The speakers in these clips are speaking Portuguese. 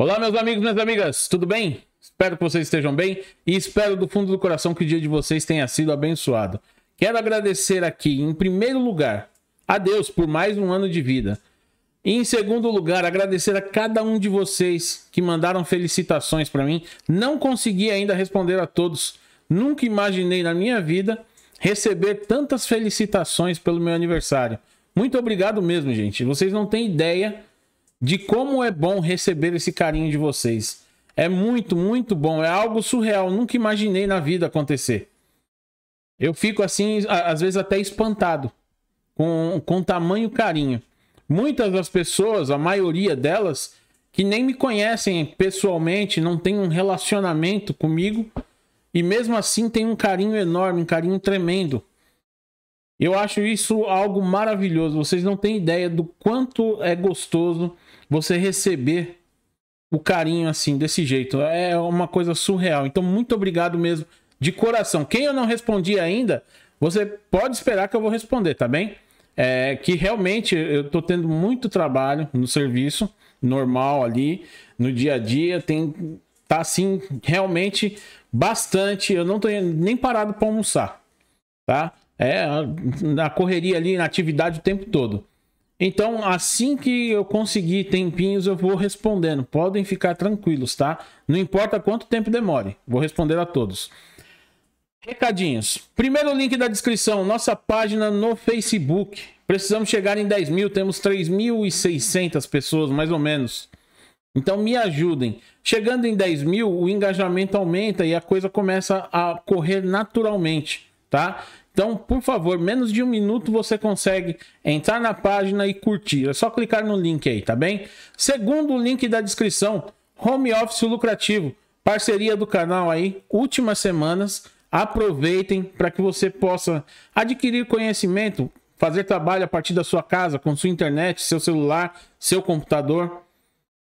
Olá, meus amigos, minhas amigas, tudo bem? Espero que vocês estejam bem e espero do fundo do coração que o dia de vocês tenha sido abençoado. Quero agradecer aqui, em primeiro lugar, a Deus por mais um ano de vida. E em segundo lugar, agradecer a cada um de vocês que mandaram felicitações para mim. Não consegui ainda responder a todos. Nunca imaginei na minha vida receber tantas felicitações pelo meu aniversário. Muito obrigado mesmo, gente. Vocês não têm ideia de como é bom receber esse carinho de vocês. É muito, muito bom. É algo surreal. Nunca imaginei na vida acontecer. Eu fico assim, às vezes até espantado com, com tamanho carinho. Muitas das pessoas, a maioria delas, que nem me conhecem pessoalmente, não tem um relacionamento comigo e mesmo assim tem um carinho enorme, um carinho tremendo. Eu acho isso algo maravilhoso. Vocês não têm ideia do quanto é gostoso você receber o carinho assim, desse jeito. É uma coisa surreal. Então, muito obrigado mesmo, de coração. Quem eu não respondi ainda, você pode esperar que eu vou responder, tá bem? É que realmente eu tô tendo muito trabalho no serviço normal ali, no dia a dia, tem tá assim realmente bastante. Eu não tô nem parado para almoçar, tá? É na correria ali, na atividade o tempo todo. Então, assim que eu conseguir tempinhos, eu vou respondendo. Podem ficar tranquilos, tá? Não importa quanto tempo demore, vou responder a todos. Recadinhos. Primeiro link da descrição, nossa página no Facebook. Precisamos chegar em 10 mil, temos 3.600 pessoas, mais ou menos. Então me ajudem. Chegando em 10 mil, o engajamento aumenta e a coisa começa a correr naturalmente, tá? Então, por favor, menos de um minuto você consegue entrar na página e curtir. É só clicar no link aí, tá bem? Segundo o link da descrição, Home Office Lucrativo, parceria do canal aí, últimas semanas. Aproveitem para que você possa adquirir conhecimento, fazer trabalho a partir da sua casa, com sua internet, seu celular, seu computador.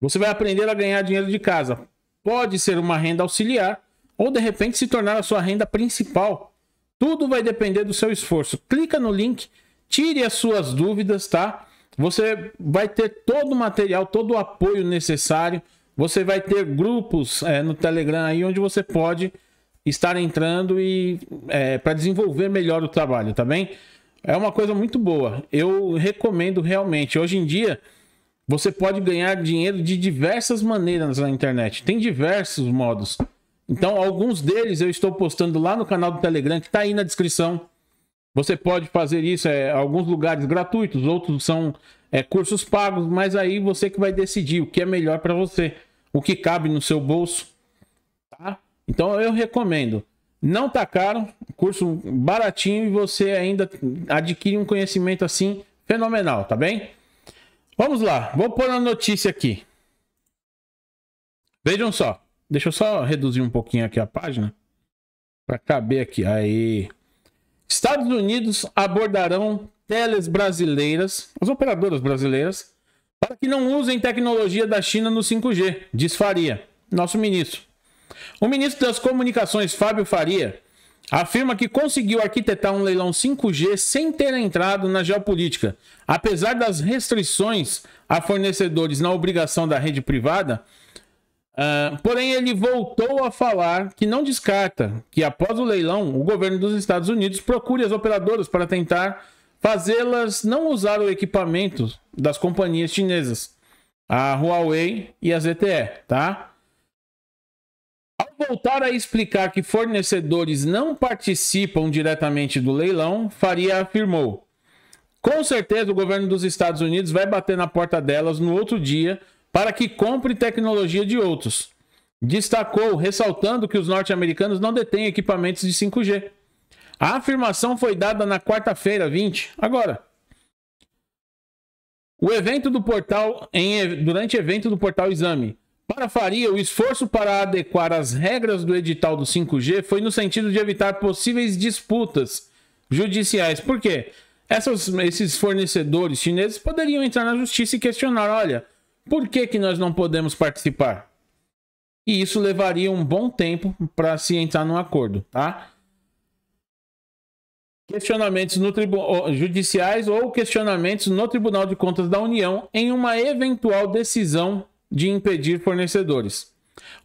Você vai aprender a ganhar dinheiro de casa. Pode ser uma renda auxiliar ou de repente se tornar a sua renda principal tudo vai depender do seu esforço. Clica no link, tire as suas dúvidas, tá? Você vai ter todo o material, todo o apoio necessário. Você vai ter grupos é, no Telegram aí onde você pode estar entrando e é, para desenvolver melhor o trabalho, tá bem? É uma coisa muito boa. Eu recomendo realmente. Hoje em dia você pode ganhar dinheiro de diversas maneiras na internet. Tem diversos modos. Então, alguns deles eu estou postando lá no canal do Telegram, que está aí na descrição. Você pode fazer isso, é, alguns lugares gratuitos, outros são é, cursos pagos, mas aí você que vai decidir o que é melhor para você, o que cabe no seu bolso, tá? Então eu recomendo. Não está caro, curso baratinho e você ainda adquire um conhecimento assim fenomenal, tá bem? Vamos lá, vou pôr a notícia aqui. Vejam só. Deixa eu só reduzir um pouquinho aqui a página. Para caber aqui. Aí. Estados Unidos abordarão teles brasileiras, as operadoras brasileiras, para que não usem tecnologia da China no 5G, diz Faria, nosso ministro. O ministro das Comunicações, Fábio Faria, afirma que conseguiu arquitetar um leilão 5G sem ter entrado na geopolítica. Apesar das restrições a fornecedores na obrigação da rede privada, Uh, porém, ele voltou a falar que não descarta que, após o leilão, o governo dos Estados Unidos procure as operadoras para tentar fazê-las não usar o equipamento das companhias chinesas, a Huawei e a ZTE, tá? Ao voltar a explicar que fornecedores não participam diretamente do leilão, Faria afirmou: Com certeza o governo dos Estados Unidos vai bater na porta delas no outro dia para que compre tecnologia de outros. Destacou, ressaltando que os norte-americanos não detêm equipamentos de 5G. A afirmação foi dada na quarta-feira, 20, agora. O evento do portal, em, durante evento do portal Exame, para Faria, o esforço para adequar as regras do edital do 5G foi no sentido de evitar possíveis disputas judiciais. Por quê? Essas, esses fornecedores chineses poderiam entrar na justiça e questionar: olha, por que, que nós não podemos participar? E isso levaria um bom tempo para se entrar num acordo, tá? Questionamentos no judiciais ou questionamentos no Tribunal de Contas da União em uma eventual decisão de impedir fornecedores.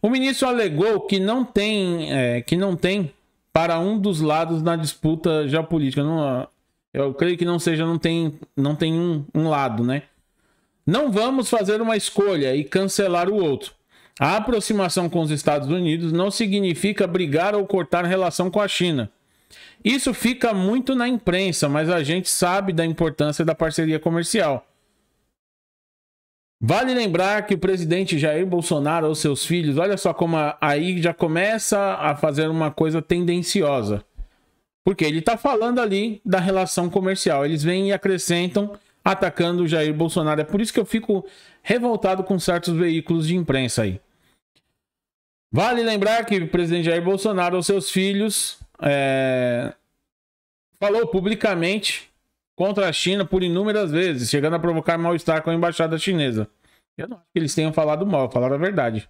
O ministro alegou que não tem, é, que não tem para um dos lados na disputa geopolítica. Não, eu creio que não seja, não tem, não tem um, um lado, né? Não vamos fazer uma escolha e cancelar o outro. A aproximação com os Estados Unidos não significa brigar ou cortar relação com a China. Isso fica muito na imprensa, mas a gente sabe da importância da parceria comercial. Vale lembrar que o presidente Jair Bolsonaro ou seus filhos, olha só como aí já começa a fazer uma coisa tendenciosa. Porque ele está falando ali da relação comercial. Eles vêm e acrescentam atacando o Jair Bolsonaro. É por isso que eu fico revoltado com certos veículos de imprensa aí. Vale lembrar que o presidente Jair Bolsonaro ou seus filhos é, falou publicamente contra a China por inúmeras vezes, chegando a provocar mal-estar com a embaixada chinesa. Eu não acho que eles tenham falado mal, falaram a verdade.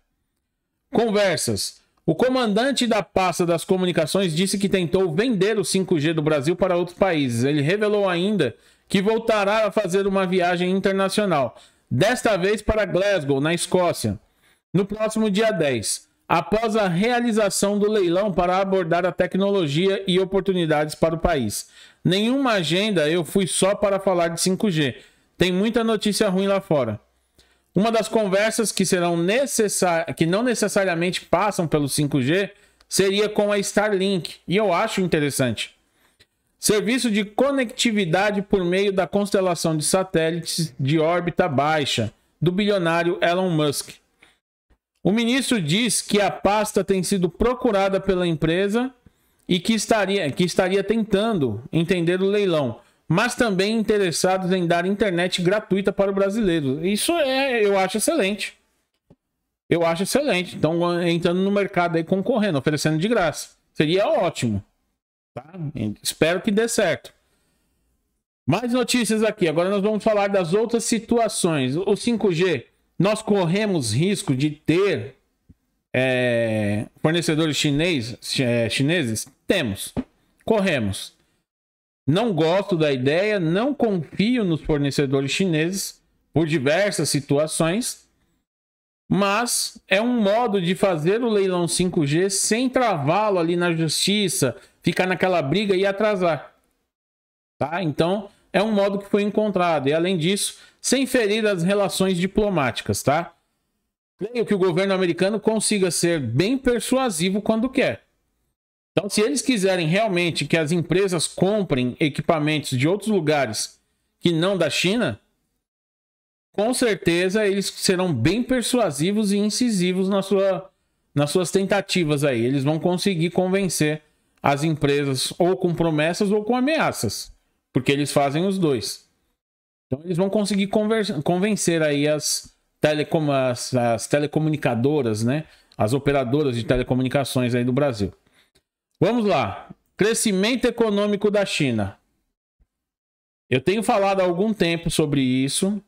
Conversas. O comandante da pasta das comunicações disse que tentou vender o 5G do Brasil para outros países. Ele revelou ainda que voltará a fazer uma viagem internacional, desta vez para Glasgow, na Escócia, no próximo dia 10, após a realização do leilão para abordar a tecnologia e oportunidades para o país. Nenhuma agenda, eu fui só para falar de 5G. Tem muita notícia ruim lá fora. Uma das conversas que serão necessárias, que não necessariamente passam pelo 5G, seria com a Starlink, e eu acho interessante. Serviço de conectividade por meio da constelação de satélites de órbita baixa, do bilionário Elon Musk. O ministro diz que a pasta tem sido procurada pela empresa e que estaria, que estaria tentando entender o leilão, mas também interessados em dar internet gratuita para o brasileiro. Isso é, eu acho excelente. Eu acho excelente. Então, entrando no mercado aí concorrendo, oferecendo de graça. Seria ótimo. Tá? Espero que dê certo. Mais notícias aqui. Agora nós vamos falar das outras situações. O 5G, nós corremos risco de ter é, fornecedores chinês, é, chineses? Temos. Corremos. Não gosto da ideia, não confio nos fornecedores chineses por diversas situações, mas é um modo de fazer o leilão 5G sem travá-lo ali na justiça, ficar naquela briga e atrasar. Tá? Então, é um modo que foi encontrado. E além disso, sem ferir as relações diplomáticas, tá? Creio que o governo americano consiga ser bem persuasivo quando quer. Então, se eles quiserem realmente que as empresas comprem equipamentos de outros lugares que não da China, com certeza eles serão bem persuasivos e incisivos na sua, nas suas tentativas aí. Eles vão conseguir convencer as empresas ou com promessas ou com ameaças, porque eles fazem os dois. Então eles vão conseguir convencer aí as, telecom as, as telecomunicadoras, né? As operadoras de telecomunicações aí do Brasil. Vamos lá. Crescimento econômico da China. Eu tenho falado há algum tempo sobre isso.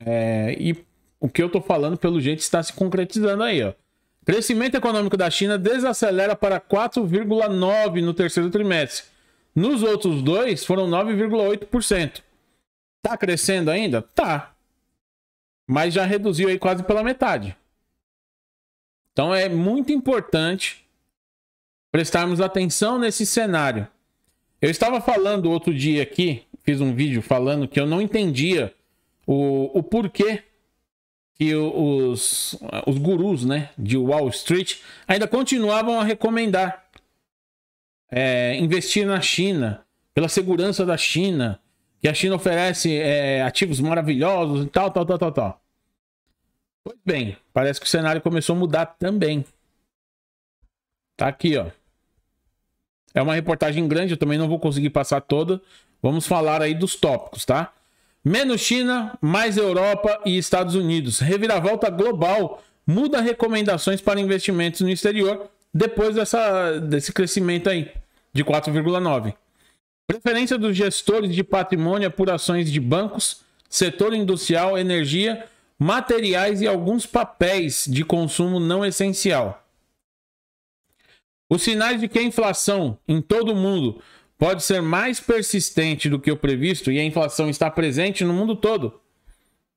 É, e o que eu estou falando, pelo jeito, está se concretizando aí, ó. Crescimento econômico da China desacelera para 4,9% no terceiro trimestre. Nos outros dois, foram 9,8%. Tá crescendo ainda? Tá. Mas já reduziu aí quase pela metade. Então é muito importante prestarmos atenção nesse cenário. Eu estava falando outro dia aqui, fiz um vídeo falando que eu não entendia o, o porquê que os, os gurus né, de Wall Street ainda continuavam a recomendar é, investir na China, pela segurança da China, que a China oferece é, ativos maravilhosos e tal, tal, tal, tal, tal. Pois bem, parece que o cenário começou a mudar também. Tá aqui, ó. É uma reportagem grande, eu também não vou conseguir passar toda. Vamos falar aí dos tópicos, tá? Menos China, mais Europa e Estados Unidos. Reviravolta global muda recomendações para investimentos no exterior depois dessa, desse crescimento aí de 4,9. Preferência dos gestores de patrimônio por ações de bancos, setor industrial, energia, materiais e alguns papéis de consumo não essencial. Os sinais de que a inflação em todo o mundo pode ser mais persistente do que o previsto e a inflação está presente no mundo todo.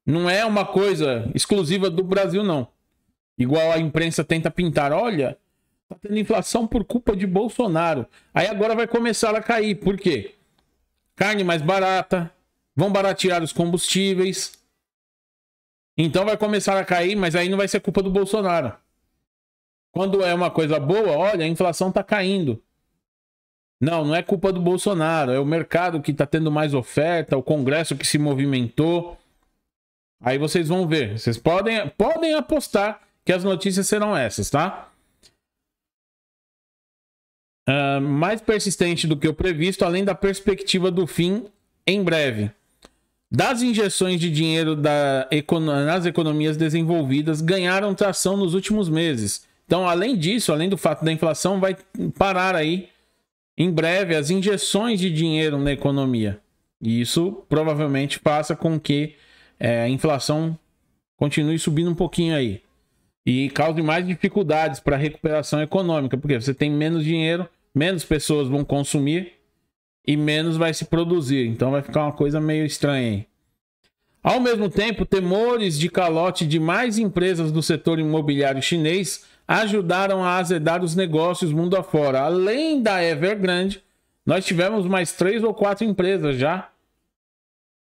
Não é uma coisa exclusiva do Brasil, não. Igual a imprensa tenta pintar. Olha, tá tendo inflação por culpa de Bolsonaro. Aí agora vai começar a cair. Por quê? Carne mais barata, vão baratear os combustíveis. Então vai começar a cair, mas aí não vai ser culpa do Bolsonaro. Quando é uma coisa boa, olha, a inflação está caindo. Não, não é culpa do Bolsonaro, é o mercado que está tendo mais oferta, o Congresso que se movimentou. Aí vocês vão ver. Vocês podem, podem apostar que as notícias serão essas, tá? Uh, mais persistente do que o previsto, além da perspectiva do fim em breve. Das injeções de dinheiro da nas economias desenvolvidas ganharam tração nos últimos meses. Então, além disso, além do fato da inflação, vai parar aí em breve as injeções de dinheiro na economia. E isso provavelmente faça com que é, a inflação continue subindo um pouquinho aí. E cause mais dificuldades para a recuperação econômica, porque você tem menos dinheiro, menos pessoas vão consumir e menos vai se produzir. Então vai ficar uma coisa meio estranha aí. Ao mesmo tempo, temores de calote de mais empresas do setor imobiliário chinês ajudaram a azedar os negócios mundo afora. Além da Evergrande, nós tivemos mais três ou quatro empresas já,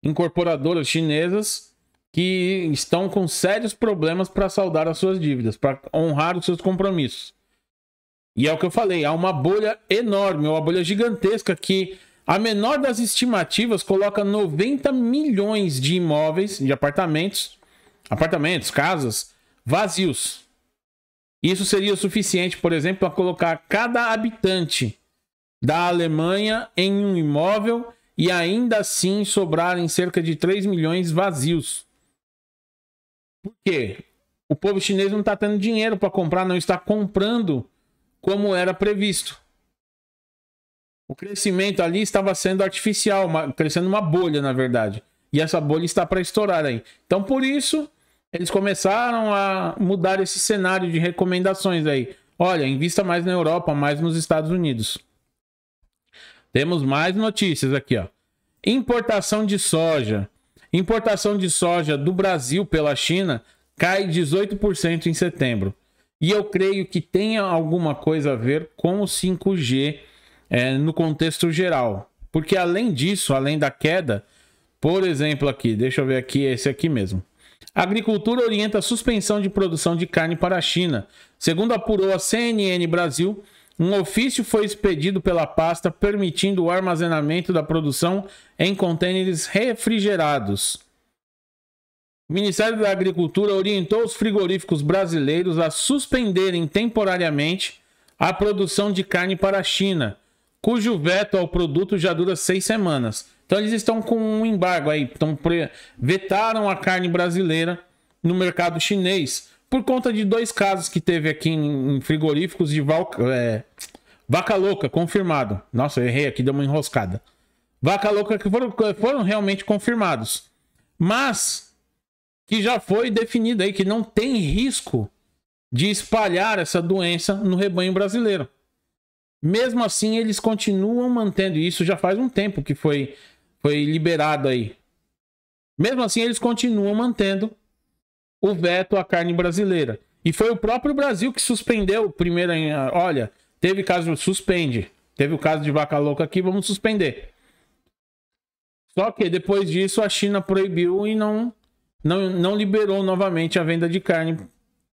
incorporadoras chinesas, que estão com sérios problemas para saldar as suas dívidas, para honrar os seus compromissos. E é o que eu falei, há uma bolha enorme, uma bolha gigantesca que a menor das estimativas coloca 90 milhões de imóveis, de apartamentos, apartamentos, casas vazios isso seria o suficiente, por exemplo, para colocar cada habitante da Alemanha em um imóvel e ainda assim sobrarem cerca de 3 milhões vazios. Por quê? O povo chinês não está tendo dinheiro para comprar, não está comprando como era previsto. O crescimento ali estava sendo artificial, uma, crescendo uma bolha, na verdade. E essa bolha está para estourar aí. Então, por isso, eles começaram a mudar esse cenário de recomendações aí. Olha, invista mais na Europa, mais nos Estados Unidos. Temos mais notícias aqui, ó. Importação de soja. Importação de soja do Brasil pela China cai 18% em setembro. E eu creio que tenha alguma coisa a ver com o 5G é, no contexto geral. Porque além disso, além da queda, por exemplo, aqui, deixa eu ver aqui, esse aqui mesmo. A agricultura orienta a suspensão de produção de carne para a China. Segundo apurou a CNN Brasil, um ofício foi expedido pela pasta permitindo o armazenamento da produção em contêineres refrigerados. O Ministério da Agricultura orientou os frigoríficos brasileiros a suspenderem temporariamente a produção de carne para a China, cujo veto ao produto já dura seis semanas. Então eles estão com um embargo aí, estão vetaram a carne brasileira no mercado chinês por conta de dois casos que teve aqui em, frigoríficos de é, vaca louca, confirmado. Nossa, eu errei aqui, deu uma enroscada. Vaca louca que foram, foram realmente confirmados. Mas que já foi definido aí que não tem risco de espalhar essa doença no rebanho brasileiro. Mesmo assim, eles continuam mantendo isso já faz um tempo que foi foi liberado aí. Mesmo assim, eles continuam mantendo o veto à carne brasileira. E foi o próprio Brasil que suspendeu primeiro. Olha, teve caso, suspende. Teve o caso de vaca louca aqui, vamos suspender. Só que depois disso a China proibiu e não, não, não liberou novamente a venda de carne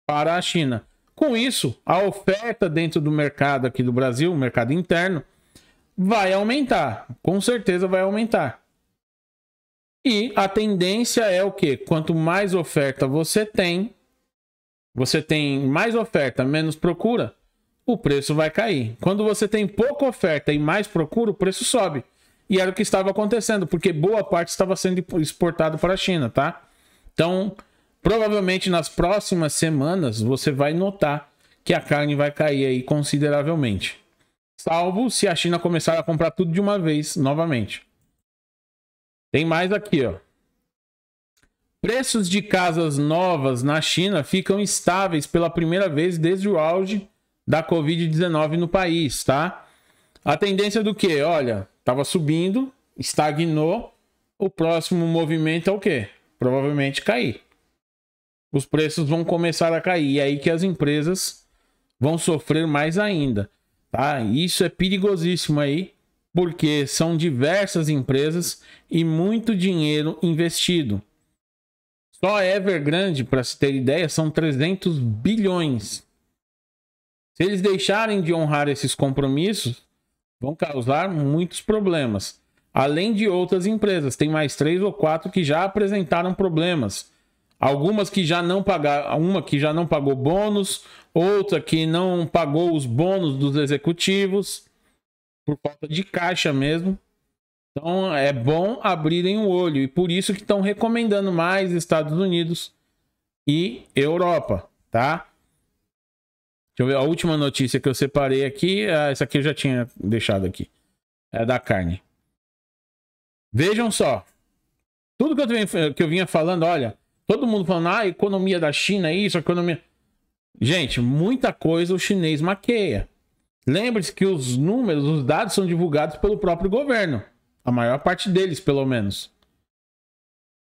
para a China. Com isso, a oferta dentro do mercado aqui do Brasil, mercado interno, vai aumentar, com certeza vai aumentar. E a tendência é o que? Quanto mais oferta você tem, você tem mais oferta, menos procura, o preço vai cair. Quando você tem pouca oferta e mais procura, o preço sobe. E era o que estava acontecendo, porque boa parte estava sendo exportado para a China, tá? Então, provavelmente nas próximas semanas você vai notar que a carne vai cair aí consideravelmente. Salvo se a China começar a comprar tudo de uma vez novamente. Tem mais aqui, ó. Preços de casas novas na China ficam estáveis pela primeira vez desde o auge da Covid-19 no país, tá? A tendência do que? Olha, tava subindo, estagnou. O próximo movimento é o quê? Provavelmente cair. Os preços vão começar a cair. E é aí que as empresas vão sofrer mais ainda. Tá? Isso é perigosíssimo aí, porque são diversas empresas e muito dinheiro investido. Só Evergrande, para se ter ideia, são 300 bilhões. Se eles deixarem de honrar esses compromissos, vão causar muitos problemas. Além de outras empresas, tem mais três ou quatro que já apresentaram problemas. Algumas que já não pagaram, uma que já não pagou bônus, outra que não pagou os bônus dos executivos, por falta de caixa mesmo. Então é bom abrirem o olho e por isso que estão recomendando mais Estados Unidos e Europa, tá? Deixa eu ver a última notícia que eu separei aqui. É, essa aqui eu já tinha deixado aqui. É da carne. Vejam só. Tudo que eu, que eu vinha falando, olha, todo mundo falando, ah, a economia da China, é isso, a economia. Gente, muita coisa o chinês maqueia. Lembre-se que os números, os dados são divulgados pelo próprio governo. A maior parte deles, pelo menos.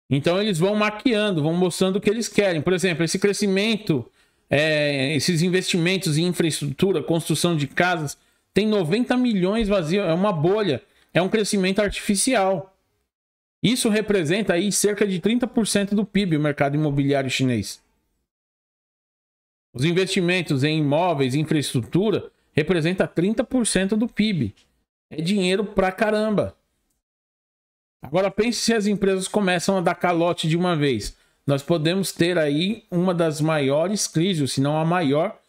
Então eles vão maquiando, vão mostrando o que eles querem. Por exemplo, esse crescimento, é, esses investimentos em infraestrutura, construção de casas, tem 90 milhões vazios, é uma bolha, é um crescimento artificial. Isso representa aí cerca de 30% do PIB, o mercado imobiliário chinês. Os investimentos em imóveis e infraestrutura representam 30% do PIB. É dinheiro pra caramba. Agora pense se as empresas começam a dar calote de uma vez. Nós podemos ter aí uma das maiores crises, se não a maior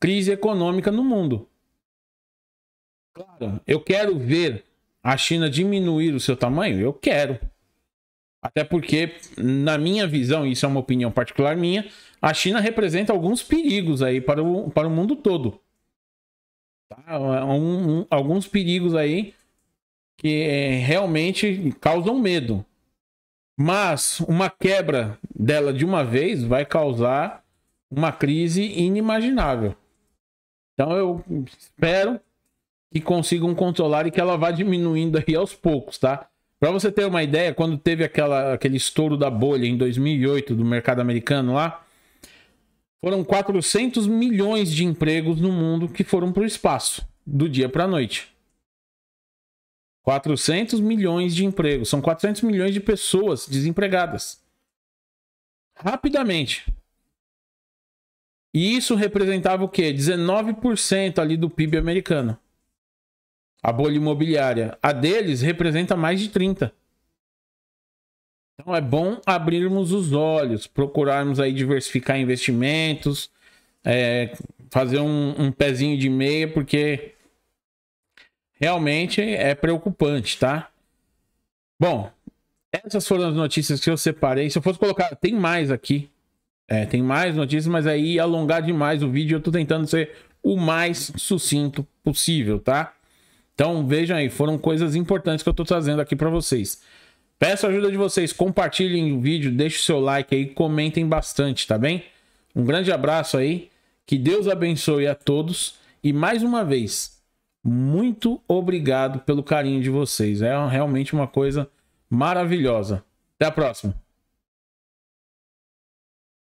crise econômica no mundo. Claro, eu quero ver a China diminuir o seu tamanho? Eu quero. Até porque, na minha visão, isso é uma opinião particular minha, a China representa alguns perigos aí para o, para o mundo todo. Tá? Um, um, alguns perigos aí que é, realmente causam medo. Mas uma quebra dela de uma vez vai causar uma crise inimaginável. Então eu espero que consigam controlar e que ela vá diminuindo aí aos poucos, tá? Para você ter uma ideia, quando teve aquela, aquele estouro da bolha em 2008 do mercado americano lá, foram 400 milhões de empregos no mundo que foram para o espaço, do dia para a noite. 400 milhões de empregos. São 400 milhões de pessoas desempregadas. Rapidamente. E isso representava o quê? 19% ali do PIB americano a bolha imobiliária. A deles representa mais de 30. Então é bom abrirmos os olhos, procurarmos aí diversificar investimentos, é, fazer um, um pezinho de meia, porque realmente é preocupante, tá? Bom, essas foram as notícias que eu separei. Se eu fosse colocar, tem mais aqui. É, tem mais notícias, mas aí alongar demais o vídeo, eu tô tentando ser o mais sucinto possível, tá? Então vejam aí, foram coisas importantes que eu estou trazendo aqui para vocês. Peço a ajuda de vocês, compartilhem o vídeo, deixem o seu like aí, comentem bastante, tá bem? Um grande abraço aí, que Deus abençoe a todos e mais uma vez, muito obrigado pelo carinho de vocês. É realmente uma coisa maravilhosa. Até a próxima.